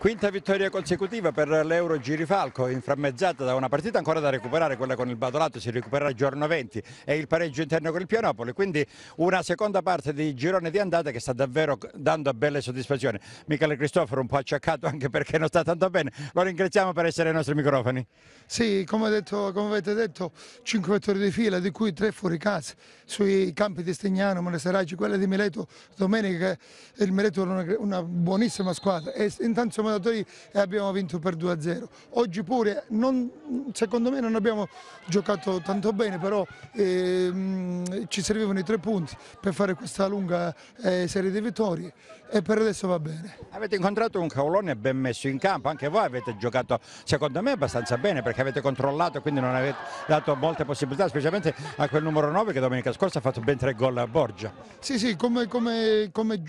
Quinta vittoria consecutiva per l'Euro Girifalco, inframmezzata da una partita ancora da recuperare, quella con il Badolato si recupererà il giorno 20 e il pareggio interno con il Pianopoli, quindi una seconda parte di girone di andata che sta davvero dando belle soddisfazioni. Michele Cristoforo un po' acciaccato anche perché non sta tanto bene, lo ringraziamo per essere ai nostri microfoni. Sì, come, detto, come avete detto, 5 vittorie di fila, di cui 3 fuori casa, sui campi di Stegnano, Monesaraggi, quella di Mileto domenica, il Mileto era una, una buonissima squadra e intanto Mondadori e abbiamo vinto per 2-0. Oggi pure, non, secondo me non abbiamo giocato tanto bene, però ehm, ci servivano i tre punti per fare questa lunga eh, serie di vittorie e per adesso va bene. Avete incontrato un Caolone ben messo in campo, anche voi avete giocato secondo me abbastanza bene perché avete controllato quindi non avete dato molte possibilità, specialmente a quel numero 9 che domenica scorsa ha fatto ben tre gol a Borgia. Sì, sì, come, come, come,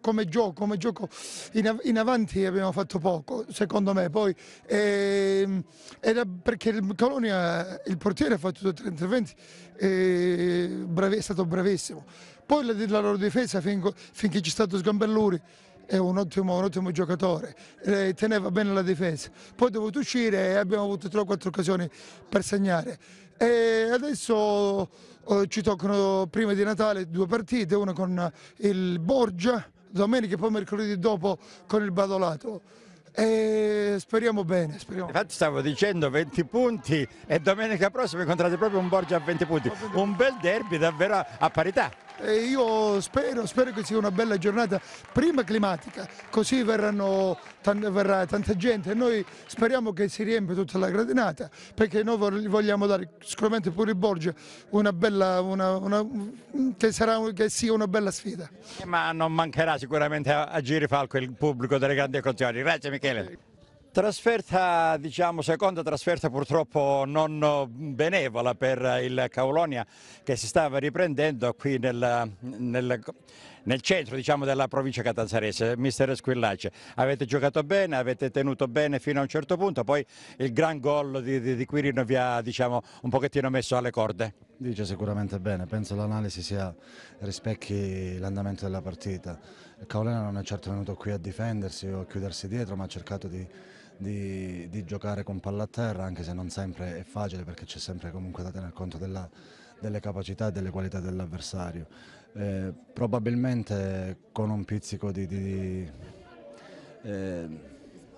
come gioco, gioco in, in avanti abbiamo fatto poco, secondo me. Poi ehm, era perché il Colonia, il portiere ha fatto tutti e tre interventi, eh, bravi, è stato bravissimo. Poi la, la loro difesa finché, finché c'è stato Sgambelluri è un ottimo, un ottimo giocatore, eh, teneva bene la difesa. Poi è dovuto uscire e abbiamo avuto 3 o 4 occasioni per segnare. E adesso eh, ci toccano prima di Natale due partite, una con il Borgia domenica e poi mercoledì dopo con il Badolato. E speriamo bene, speriamo. Infatti stavo dicendo 20 punti e domenica prossima incontrate proprio un Borgia a 20 punti. Un bel derby davvero a parità. E io spero, spero, che sia una bella giornata, prima climatica, così verranno, verrà tanta gente e noi speriamo che si riempie tutta la gradinata perché noi vogliamo dare sicuramente pure Borgia una bella, una, una, che, sarà, che, sia una bella sfida. Eh, ma non mancherà sicuramente a, a Girifalco il pubblico delle grandi occasioni. Grazie Michele. Trasferta, diciamo, seconda trasferta purtroppo non benevola per il Caulonia che si stava riprendendo qui nel, nel, nel centro diciamo, della provincia catanzarese. Mister Squillace, avete giocato bene, avete tenuto bene fino a un certo punto, poi il gran gol di, di, di Quirino vi ha diciamo, un pochettino messo alle corde. Dice sicuramente bene, penso l'analisi sia rispecchi l'andamento della partita. Caolena non è certo venuto qui a difendersi o a chiudersi dietro, ma ha cercato di, di, di giocare con palla a terra, anche se non sempre è facile perché c'è sempre comunque da tener conto della, delle capacità e delle qualità dell'avversario. Eh, probabilmente con un pizzico di, di eh,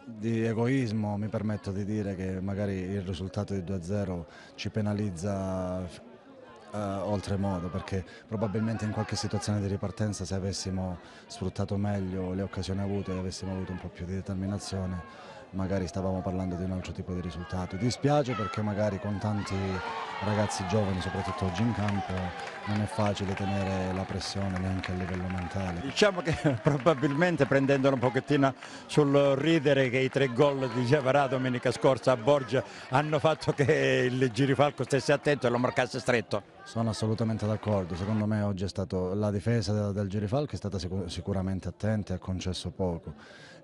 di egoismo mi permetto di dire che magari il risultato di 2-0 ci penalizza eh, oltremodo perché probabilmente in qualche situazione di ripartenza se avessimo sfruttato meglio le occasioni avute e avessimo avuto un po' più di determinazione magari stavamo parlando di un altro tipo di risultato. Dispiace perché magari con tanti ragazzi giovani, soprattutto oggi in campo, non è facile tenere la pressione neanche a livello mentale. Diciamo che probabilmente prendendolo un pochettino sul ridere che i tre gol di Giavarà domenica scorsa a Borgia hanno fatto che il Girifalco stesse attento e lo marcasse stretto. Sono assolutamente d'accordo, secondo me oggi è stato la difesa del Girifalco è stata sicuramente attenta e ha concesso poco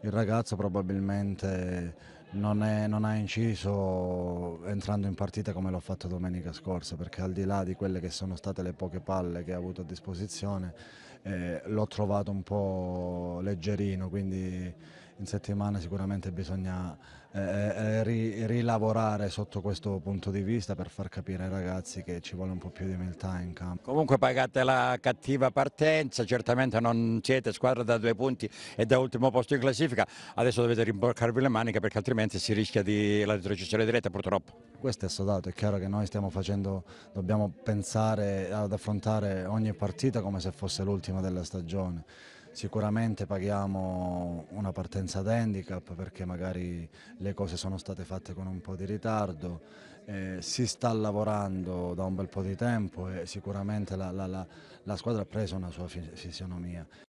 il ragazzo probabilmente non, è, non, ha inciso entrando in partita come l'ho fatto domenica scorsa perché al di là di quelle che sono state le poche palle che ha avuto a disposizione eh, l'ho trovato un po' leggerino quindi in settimana sicuramente bisogna eh, eh, eh, ri, rilavorare sotto questo punto di vista per far capire ai ragazzi che ci vuole un po' più di umiltà in campo. Comunque pagate la cattiva partenza, certamente non siete squadra da due punti e da ultimo posto in classifica, adesso dovete rimboccarvi le maniche perché altrimenti si rischia di la retrocessione diretta purtroppo. Questo è sodato, è chiaro che noi stiamo facendo, dobbiamo pensare ad affrontare ogni partita come se fosse l'ultima della stagione. Sicuramente paghiamo una partenza d'handicap perché magari le cose sono state fatte con un po' di ritardo, eh, si sta lavorando da un bel po' di tempo e sicuramente la, la, la, la squadra ha preso una sua fisionomia.